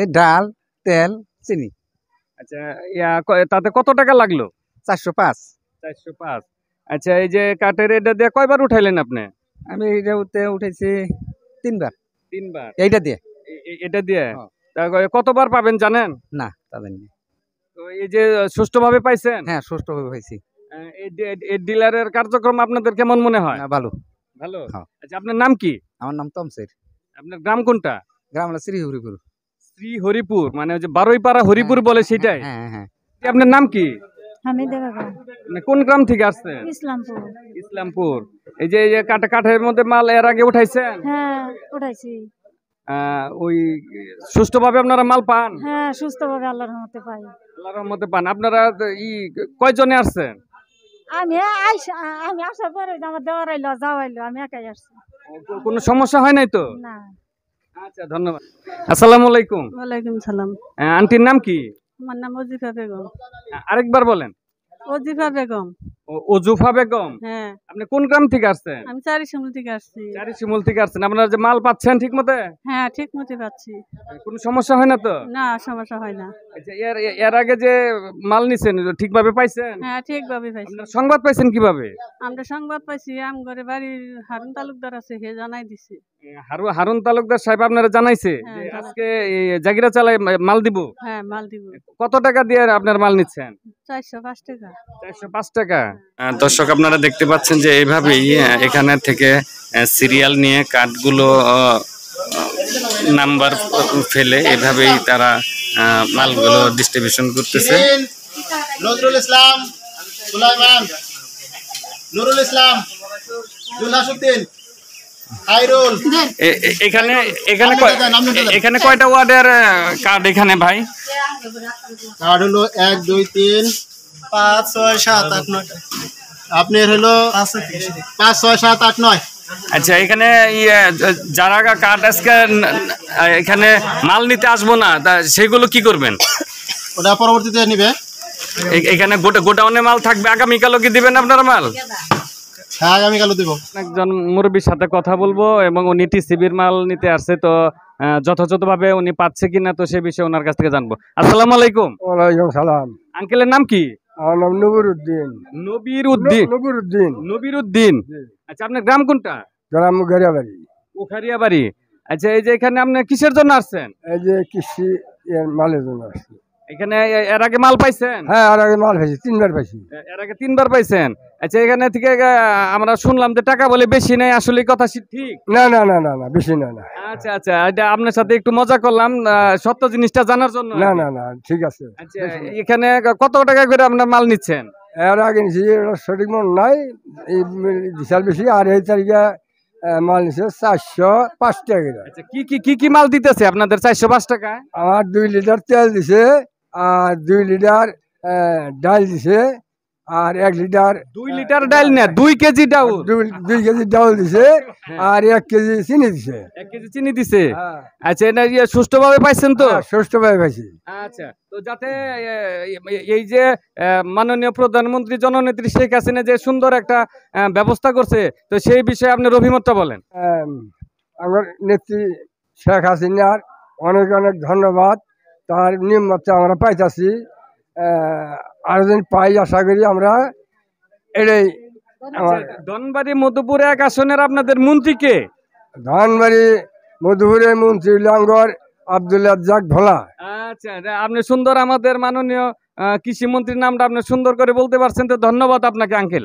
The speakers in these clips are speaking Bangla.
এই ডাল তেল চিনি আচ্ছা তাতে কত টাকা লাগলো চারশো পাঁচ চারশো পাঁচ আচ্ছা এই যে কাঠের এটা দিয়ে কয়বার উঠাইলেন আপনি আমি এটা উঠে উঠেছি তিনবার তিনবার এইটা দিয়ে এটা দিয়ে কতবার পাবেন জানেন না পাবেন না তো এই যে সুষ্ঠুভাবে পাইছেন হ্যাঁ সুষ্ঠুভাবে পাইছি এই ডিলারের কার্যক্রম আপনাদের কেমন মনে হয় ভালো ভালো আচ্ছা আপনার নাম কি আমার নাম তমসের আপনার গ্রাম কোনটা গ্রাম হলো শ্রীহরিপুর শ্রী হরিপুর মানে ওই যে বারোইপাড়া হ্যাঁ, হরিপুর বলে হ্যাঁ, সেটাই হ্যাঁ, আপনার নাম কি মানে কোন গ্রাম থেকে আসছেন ইসলামপুর এই যে কাটা কাঠের মধ্যে মাল এর আগে উঠাইছেন হ্যাঁ উঠাইছি ওই সুস্থভাবে আপনারা মাল পান হ্যাঁ সুস্থভাবে আল্লাহর রহমতে পাই আল্লাহর মধ্যে পান আপনারা ই কয়জনে আসছেন আমি একাই আসছি কোনো সমস্যা হয় নাই তো না আচ্ছা ধন্যবাদ আসসালামু আলাইকুম ওয়ালাইকুম সালাম আন্টির নাম কি আমার নাম অজিফা বেগম আরেকবার বলেন অজিফা বেগম হ্যাঁ। আপনি কোন আমি ঠিক ঠিক হ্যাঁ, পাচ্ছি কোনো সমস্যা হয় না এর আগে যে মাল হ্যাঁ, সংবাদ পাইছেন কিভাবে আমরা সংবাদ পাইছি আমার বাড়ির হারুন তালুকদার আছে হে জানাই দিছে হারুন তালুকদার সাহেব আপনারা জানাইছে আজকে জাগিরা চালায় মাল দিব হ্যাঁ মাল দিব কত টাকা দিয়ে আপনার মাল নিচ্ছেন চারশো পাঁচ টাকা চারশো পাঁচ টাকা দর্শক আপনারা দেখতে পাচ্ছেন যে এইভাবেই এখানে থেকে সিরিয়াল নিয়ে কাঠগুলো নাম্বার ফেলে এভাবেই তারা মালগুলো ডিস্ট্রিবিউশন করতেছে নজরুল ইসলাম সুলাইমান নুরুল ইসলাম জুলহাসুদ্দিন এখানে এখানে এখানে কয়টা ওয়ার্ডের কার্ড এখানে ভাই কার্ড হলো এক দুই তিন আচ্ছা, মাল নিতে আসবো না সেগুলো কি করবেন ওটা পরবর্তীতে নিবে এখানে গোডাউনে মাল থাকবে আগামীকালও কি দিবেন আপনার মাল হ্যাঁ আগামীকালও দিব একজন মুরব্বীর সাথে কথা বলবো এবং উনি টিসিবির মাল নিতে আসছে তো যথাযথভাবে উনি পাচ্ছে কিনা তো সে বিষয়ে ওনার কাছ থেকে জানবো আসসালামু আলাইকুম সালাম আঙ্কেলের নাম কি নবীর উদ্দিন আচ্ছা আপনার গ্রাম কোনটা গ্রাম আচ্ছা এই যে এখানে আপনি কিসের জন্য আসছেন এই যে কৃষি মালের জন্য এখানে এর আগে মাল পাইছেন হ্যাঁ এর আগে মাল পাইছি তিনবার পাইছি এর আগে তিনবার পাইছেন আচ্ছা এখানে থেকে আমরা শুনলাম যে টাকা বলে বেশি নেই আসলে কথা ঠিক না না না না না বেশি না না আচ্ছা আচ্ছা এটা আপনার সাথে একটু মজা করলাম সত্য জিনিসটা জানার জন্য না না না ঠিক আছে আচ্ছা এখানে কত টাকা করে আপনার মাল নিচ্ছেন এর আগে নিচ্ছি সঠিক মন নাই এই বিশাল বেশি আর এই তারিখে মাল নিচ্ছে চারশো পাঁচ টাকা আচ্ছা কি কি কি কি মাল দিতেছে আপনাদের চারশো পাঁচ টাকা আমার দুই লিটার তেল দিছে আর দুই লিটার ডাল দিছে আর এক লিটার দুই লিটার ডাল না দুই কেজি ডাল দুই কেজি ডাল দিছে হ্যাঁ। আর এক কেজি চিনি দিছে এক কেজি চিনি দিছে হ্যাঁ। আচ্ছা এটা ইয়ে সুষ্ঠুভাবে পাইছেন তো হ্যাঁ, সুষ্ঠুভাবে পাইছি আচ্ছা তো যাতে এই যে মাননীয় প্রধানমন্ত্রী জননেত্রী শেখ হাসিনা যে সুন্দর একটা ব্যবস্থা করছে তো সেই বিষয়ে আপনার অভিমতটা বলেন আমার নেত্রী শেখ হাসিনার অনেক অনেক ধন্যবাদ তার নিম্নতে আমরা পাইতাছি আর যেন পাই আশা করি আমরা এটাই ধনবাড়ি মধুপুর এক আসনের আপনাদের মন্ত্রীকে ধনবাড়ি মধুপুরের মন্ত্রী লাঙ্গর আবদুল্লাহ জাক ভোলা আচ্ছা আপনি সুন্দর আমাদের মাননীয় কৃষি মন্ত্রীর নামটা আপনি সুন্দর করে বলতে পারছেন তো ধন্যবাদ আপনাকে আঙ্কেল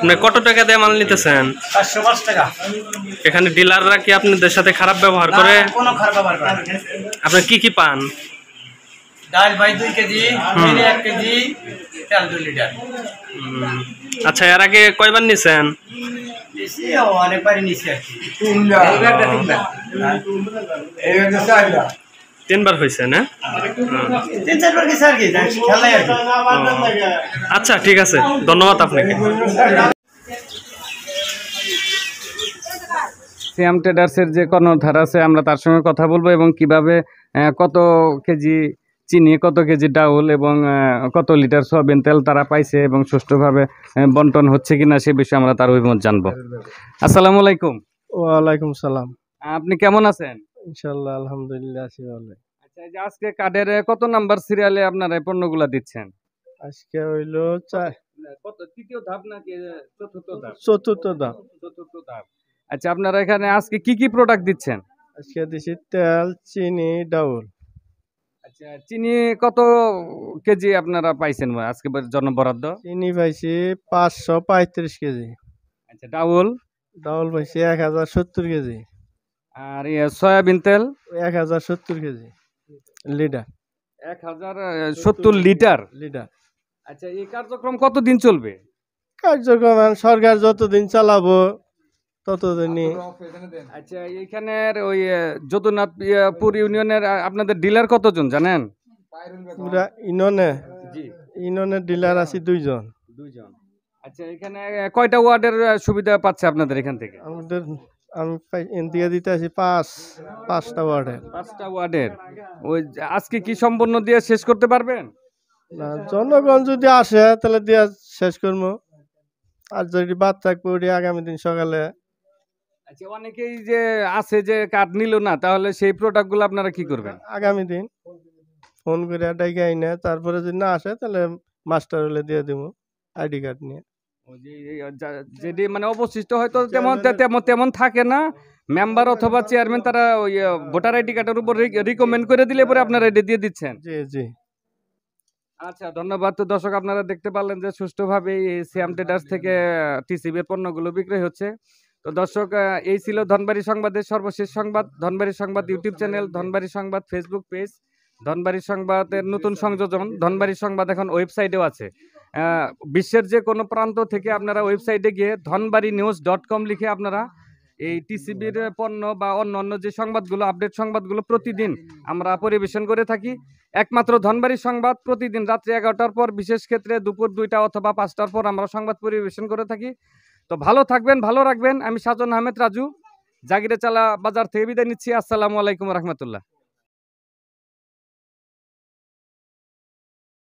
আপনি কত টাকা দিয়ে মাল নিতেছেন এখানে ডিলাররা কি আপনাদের সাথে খারাপ ব্যবহার করে আপনি কি কি পান কেজি আচ্ছা এর আগে কয়বার নিছেন অনেকবারই নিছি আর কি তিনবার হয়েছে না আচ্ছা ঠিক আছে ধন্যবাদ আপনাকে সিয়াম ট্রেডার্সের যে কর্ণধার আছে আমরা তার সঙ্গে কথা বলবো এবং কিভাবে কত কেজি চিনি কত কেজি ডাউল এবং কত লিটার সয়াবিন তেল তারা পাইছে এবং সুষ্ঠুভাবে বন্টন হচ্ছে কি না সে বিষয়ে আমরা তার অভিমত জানবো আসসালামু আলাইকুম ওয়ালাইকুম সালাম আপনি কেমন আছেন ইনশাল্লাহ আলহামদুলিল্লাহ আছি ভালো আচ্ছা যে আজকে কার্ডের কত নাম্বার সিরিয়ালে আপনারা এই পণ্যগুলা দিচ্ছেন আজকে হইল চার চতুর্থ চতুর্থ আচ্ছা আপনারা এখানে আজকে প্রোডাক্ট দিচ্ছেন আজকে তেল চিনি ডাউল আচ্ছা চিনি কত কেজি আপনারা পাইছেন আজকে চিনি পাঁচশো পঁয়ত্রিশ কেজি আচ্ছা ডাউল ডাউল পাইছি এক হাজার সত্তর কেজি আর ইয়ে সয়াবিন তেল এক হাজার সত্তর কেজি লিটার এক হাজার সত্তর লিটার লিটার আচ্ছা এই কার্যক্রম কতদিন চলবে কার্যক্রম সরকার যতদিন চালাবো ততদিনই আচ্ছা এখানের ওই ইয়ে, ইউনিয়নের আপনাদের ডিলার কতজন জানেন পুরা ইউনিয়নের ডিলার আছে দুইজন দুইজন আচ্ছা এখানে কয়টা ওয়ার্ডের সুবিধা পাচ্ছে আপনাদের এখান থেকে আমাদের আমি দিয়ে দিতে আছি পাঁচ পাঁচটা ওয়ার্ডের পাঁচটা ওয়ার্ডের ওই আজকে কি সম্পূর্ণ দিয়ে শেষ করতে পারবেন না জনগণ যদি আসে তাহলে দিয়ে শেষ করবো আর যদি বাদ থাকবে আগামী দিন সকালে আচ্ছা অনেকেই যে আছে যে কার্ড নিল না তাহলে সেই প্রোডাক্টগুলো আপনারা কি করবেন আগামী দিন ফোন করে ডাইকে আইনে তারপরে যদি না আসে তাহলে মাস্টার হলে দিয়ে দেবো আইডি কার্ড নিয়ে আচ্ছা। যদি মানে অবশিষ্ট হয়তো আচ্ছা, তেমন মানে তেমন তেমন থাকে না মেম্বার আচ্ছা, অথবা চেয়ারম্যান তারা ওই ভোটার আইডি কার্ডের উপর রিকমেন্ড করে দিলে পরে আপনারা হ্যাঁ। এটা দিয়ে দিচ্ছেন জি জি আচ্ছা ধন্যবাদ তো দর্শক আপনারা দেখতে পারলেন যে সুষ্ঠুভাবে এই সিএম ট্রেডার্স থেকে টিসিবি পণ্যগুলো বিক্রয় হচ্ছে তো দর্শক এই ছিল ধনবাড়ি সংবাদের সর্বশেষ সংবাদ ধনবাড়ি সংবাদ ইউটিউব চ্যানেল ধনবাড়ি সংবাদ ফেসবুক পেজ ধনবাড়ি সংবাদের নতুন সংযোজন ধনবাড়ি সংবাদ এখন ওয়েবসাইটেও আছে বিশ্বের যে কোনো প্রান্ত থেকে আপনারা ওয়েবসাইটে গিয়ে ধনবাড়ি নিউজ ডট কম লিখে আপনারা এই টিসিবির পণ্য বা অন্য অন্য যে সংবাদগুলো আপডেট সংবাদগুলো প্রতিদিন আমরা পরিবেশন করে থাকি একমাত্র ধনবাড়ি সংবাদ প্রতিদিন রাত্রি এগারোটার পর বিশেষ ক্ষেত্রে দুপুর দুইটা অথবা পাঁচটার পর আমরা সংবাদ পরিবেশন করে থাকি তো ভালো থাকবেন ভালো রাখবেন আমি সাজন আহমেদ রাজু জাগিরে চালা বাজার থেকে বিদায় নিচ্ছি আসসালামু আলাইকুম রহমতুল্লাহ